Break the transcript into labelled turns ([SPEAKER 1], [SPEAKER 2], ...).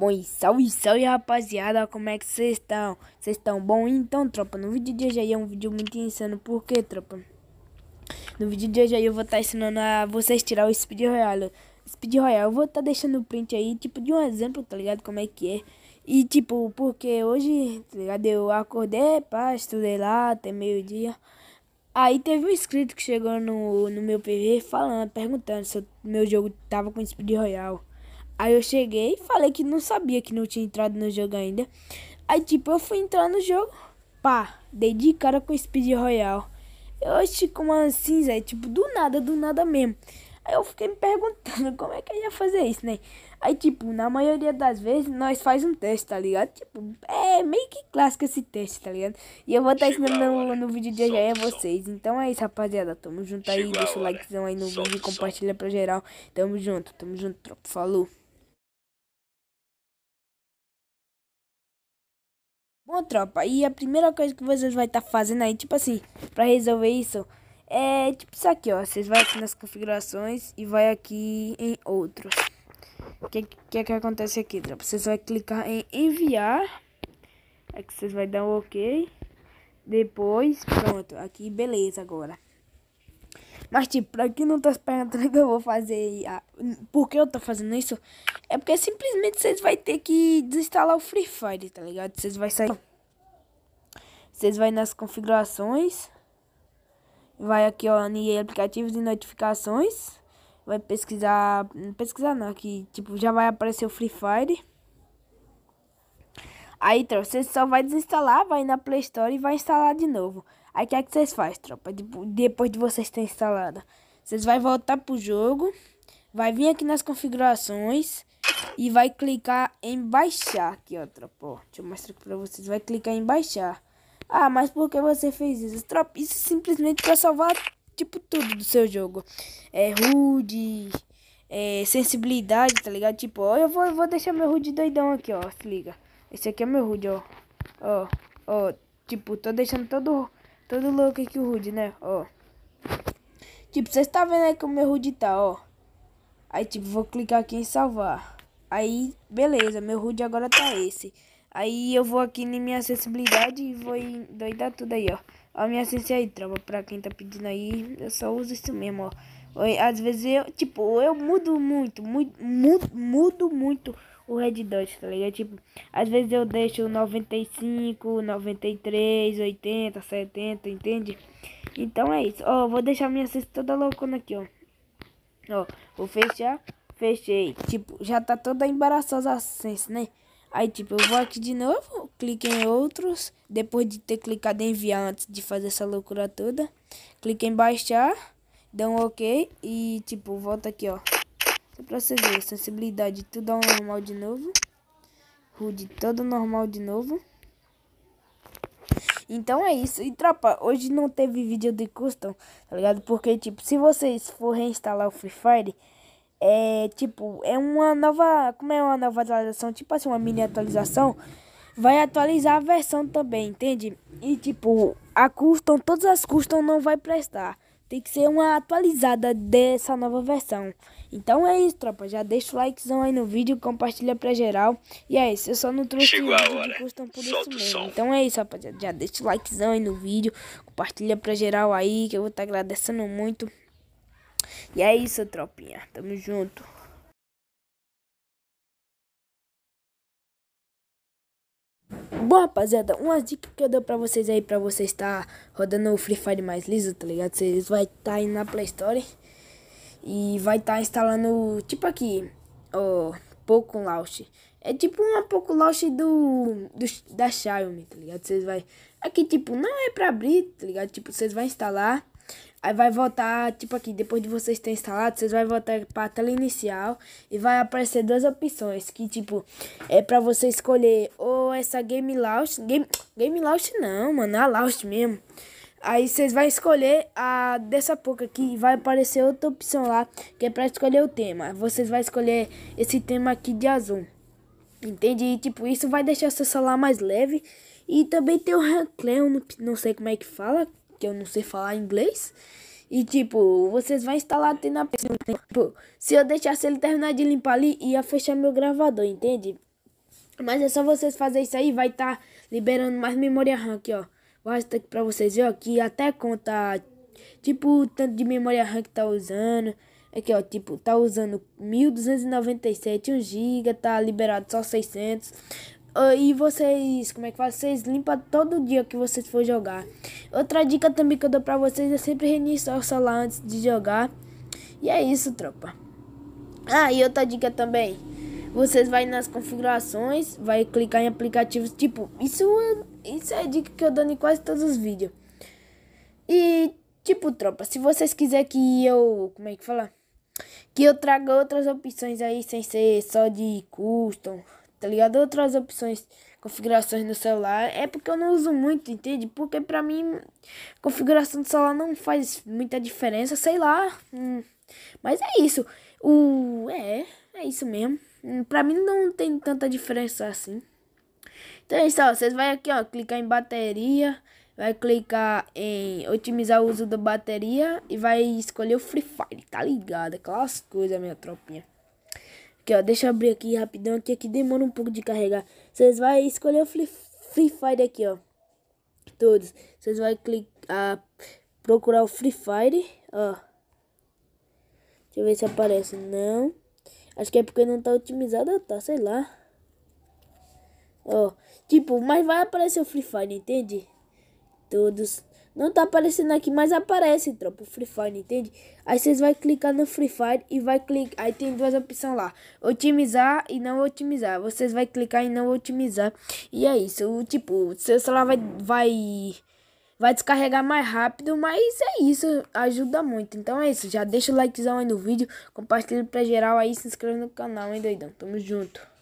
[SPEAKER 1] Bom, salve, salve rapaziada, como é que vocês estão? Vocês estão bom? Então, tropa, no vídeo de hoje aí é um vídeo muito insano, por quê, tropa? No vídeo de hoje aí eu vou estar tá ensinando a vocês tirar o Speed Royale. Speed Royale, eu vou estar tá deixando o print aí, tipo, de um exemplo, tá ligado, como é que é. E, tipo, porque hoje, tá ligado, eu acordei, pá, estudei lá até meio dia. Aí teve um inscrito que chegou no, no meu PV falando, perguntando se o meu jogo tava com Speed Royale. Aí eu cheguei e falei que não sabia que não tinha entrado no jogo ainda. Aí tipo, eu fui entrar no jogo, pá, dei de cara com Speed Royale. Eu achei como assim, Zé, tipo, do nada, do nada mesmo. Aí eu fiquei me perguntando como é que eu ia fazer isso, né? Aí, tipo, na maioria das vezes nós faz um teste, tá ligado? Tipo, é meio que clássico esse teste, tá ligado? E eu vou estar ensinando no, no vídeo de hoje aí a vocês. Então é isso, rapaziada. Tamo junto aí, deixa o likezão aí no vídeo e compartilha pra geral. Tamo junto, tamo junto, tropa. Falou. Bom, tropa, e a primeira coisa que vocês vai estar tá fazendo aí, tipo assim, pra resolver isso, é tipo isso aqui, ó. Vocês vai aqui nas configurações e vai aqui em outros. O que, que, que acontece aqui, tropa? Vocês vão clicar em enviar. Aqui vocês vão dar um ok. Depois, pronto. Aqui, beleza agora. Mas, tipo, pra quem não tá perguntando é que eu vou fazer. A... Ah, por que eu tô fazendo isso? É porque simplesmente vocês vão ter que desinstalar o Free Fire, tá ligado? Vocês vão sair. Vocês vão nas configurações. Vai aqui, ó, em aplicativos e notificações. Vai pesquisar. Não pesquisar não, aqui, tipo, já vai aparecer o Free Fire. Aí, então, você só vai desinstalar, vai na Play Store e vai instalar de novo. Aí o que é que vocês fazem, tropa? Depois de vocês terem instalada. Vocês vão voltar pro jogo. Vai vir aqui nas configurações. E vai clicar em baixar. Aqui, ó, tropa. Ó, deixa eu mostrar aqui pra vocês. Vai clicar em baixar. Ah, mas por que você fez isso? Tropa, isso é simplesmente pra salvar, tipo, tudo do seu jogo. É rude... É, sensibilidade, tá ligado? Tipo, ó, eu vou, vou deixar meu rude doidão aqui, ó. Se liga. Esse aqui é meu rude, ó. Ó, ó. Tipo, tô deixando todo Todo louco aqui o Rude, né? Ó. Tipo, vocês tá vendo aí como meu Rude tá, ó. Aí, tipo, vou clicar aqui em salvar. Aí, beleza, meu HUD agora tá esse. Aí eu vou aqui na minha acessibilidade e vou doidar tudo aí, ó. A minha essência aí, trava, pra quem tá pedindo aí, eu só uso isso mesmo, ó. Às vezes eu, tipo, eu mudo muito, muito mudo, mudo muito o Red Dot, tá ligado? Tipo, às vezes eu deixo 95, 93, 80, 70, entende? Então é isso. Ó, vou deixar minha cesta toda loucona aqui, ó. Ó, vou fechar, fechei. Tipo, já tá toda embaraçosa a cesta, né? Aí, tipo, eu vou aqui de novo, clique em outros, depois de ter clicado em enviar antes de fazer essa loucura toda. Clique em baixar dá um ok e tipo, volta aqui, ó. Só pra você ver, sensibilidade tudo ao normal de novo. rude todo normal de novo. Então é isso. E tropa, hoje não teve vídeo de custom, tá ligado? Porque, tipo, se vocês for reinstalar o Free Fire, é tipo, é uma nova. Como é uma nova atualização? Tipo assim, uma mini atualização. Vai atualizar a versão também, entende? E tipo, a custom, todas as custom não vai prestar tem que ser uma atualizada dessa nova versão. Então é isso, tropa. Já deixa o likezão aí no vídeo, compartilha pra geral. E é isso, eu só não trouxe Chegou a hora. que custam por Solta isso mesmo. Então é isso, rapaziada. Já deixa o likezão aí no vídeo, compartilha pra geral aí, que eu vou estar tá agradecendo muito. E é isso, tropinha. Tamo junto. Bom, rapaziada, uma dica que eu dou pra vocês aí, pra vocês estar tá rodando o Free Fire mais liso, tá ligado? Vocês vai estar tá na Play Store e vai estar tá instalando, tipo aqui, o Poco Launch. É tipo uma Poco Launch do, do, da Xiaomi, tá ligado? Vocês vai... Aqui, tipo, não é pra abrir, tá ligado? Tipo, vocês vão instalar Aí vai voltar, tipo aqui, depois de vocês terem instalado, vocês vão voltar para a tela inicial e vai aparecer duas opções, que tipo, é para você escolher ou essa Game Launch, Game, game Launch não, mano, a Launch mesmo. Aí vocês vão escolher a dessa pouca aqui e vai aparecer outra opção lá, que é para escolher o tema. Vocês vai escolher esse tema aqui de azul. Entende? E, tipo, isso vai deixar seu celular mais leve. E também tem o Reclaim, não sei como é que fala, que eu não sei falar inglês. E tipo, vocês vão instalar até na tipo, se eu deixasse ele terminar de limpar ali, ia fechar meu gravador, entende? Mas é só vocês fazer isso aí, vai estar tá liberando mais memória RAM aqui, ó. Vou aqui pra vocês verem, ó, que até conta, tipo, o tanto de memória RAM que tá usando. Aqui, ó, tipo, tá usando 1297, 1 GB, tá liberado só 600. Ah, e vocês, como é que faz? Vocês limpam todo dia que vocês for jogar. Outra dica também que eu dou pra vocês é sempre reiniciar o celular antes de jogar. E é isso, tropa. Ah, e outra dica também. Vocês vai nas configurações, vai clicar em aplicativos, tipo, isso é, isso é a dica que eu dou em quase todos os vídeos. E, tipo, tropa, se vocês quiserem que eu, como é que fala? Que eu traga outras opções aí, sem ser só de custom, tá ligado? Outras opções, configurações no celular, é porque eu não uso muito, entende? Porque pra mim, configuração do celular não faz muita diferença, sei lá. Hum. Mas é isso. O... É, é isso mesmo. Hum, pra mim não tem tanta diferença assim. Então é isso, ó. Vocês vai aqui, ó, clicar em bateria, vai clicar em otimizar o uso da bateria e vai escolher o Free Fire, tá ligado? Aquelas coisas, minha tropinha. Aqui, ó, deixa eu abrir aqui rapidão, que aqui demora um pouco de carregar. Vocês vão escolher o Free, free Fire aqui, ó. Todos. Vocês vão clicar, procurar o Free Fire, ó. Deixa eu ver se aparece. Não. Acho que é porque não tá otimizado tá, sei lá. Ó, tipo, mas vai aparecer o Free Fire, entende? Todos não tá aparecendo aqui, mas aparece, tropa, o Free Fire, entende? Aí vocês vão clicar no Free Fire e vai clicar, aí tem duas opções lá, otimizar e não otimizar. Vocês vai clicar em não otimizar. E é isso, o, tipo, seu celular vai vai vai descarregar mais rápido, mas é isso, ajuda muito. Então é isso, já deixa o likezão aí no vídeo, compartilha pra geral aí, se inscreve no canal, hein, doidão. Tamo junto.